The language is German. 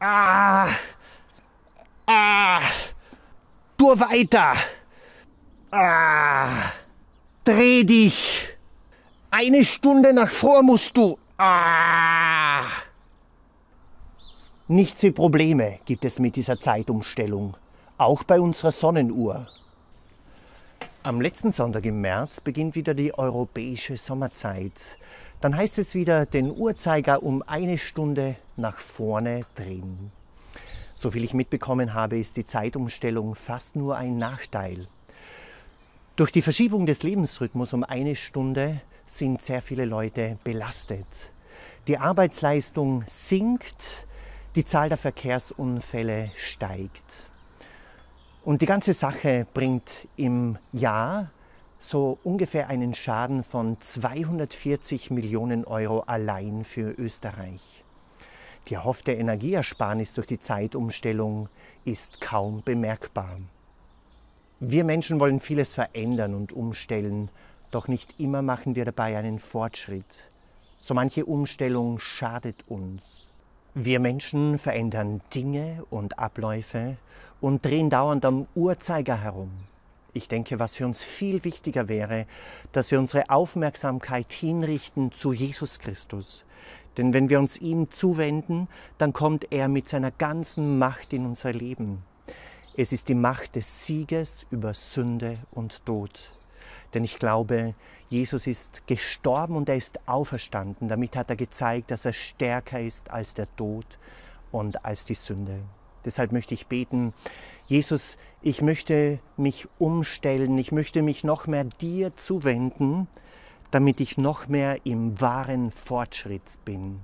Ah! Ah! Dur weiter! Ah! Dreh dich! Eine Stunde nach vor musst du! Ah! Nichts wie Probleme gibt es mit dieser Zeitumstellung, auch bei unserer Sonnenuhr. Am letzten Sonntag im März beginnt wieder die europäische Sommerzeit. Dann heißt es wieder, den Uhrzeiger um eine Stunde nach vorne drehen. Soviel ich mitbekommen habe, ist die Zeitumstellung fast nur ein Nachteil. Durch die Verschiebung des Lebensrhythmus um eine Stunde sind sehr viele Leute belastet. Die Arbeitsleistung sinkt, die Zahl der Verkehrsunfälle steigt. Und die ganze Sache bringt im Jahr so ungefähr einen Schaden von 240 Millionen Euro allein für Österreich. Die erhoffte Energieersparnis durch die Zeitumstellung ist kaum bemerkbar. Wir Menschen wollen vieles verändern und umstellen, doch nicht immer machen wir dabei einen Fortschritt. So manche Umstellung schadet uns. Wir Menschen verändern Dinge und Abläufe und drehen dauernd am Uhrzeiger herum. Ich denke, was für uns viel wichtiger wäre, dass wir unsere Aufmerksamkeit hinrichten zu Jesus Christus. Denn wenn wir uns ihm zuwenden, dann kommt er mit seiner ganzen Macht in unser Leben. Es ist die Macht des Sieges über Sünde und Tod. Denn ich glaube, Jesus ist gestorben und er ist auferstanden. Damit hat er gezeigt, dass er stärker ist als der Tod und als die Sünde. Deshalb möchte ich beten, Jesus, ich möchte mich umstellen, ich möchte mich noch mehr dir zuwenden, damit ich noch mehr im wahren Fortschritt bin.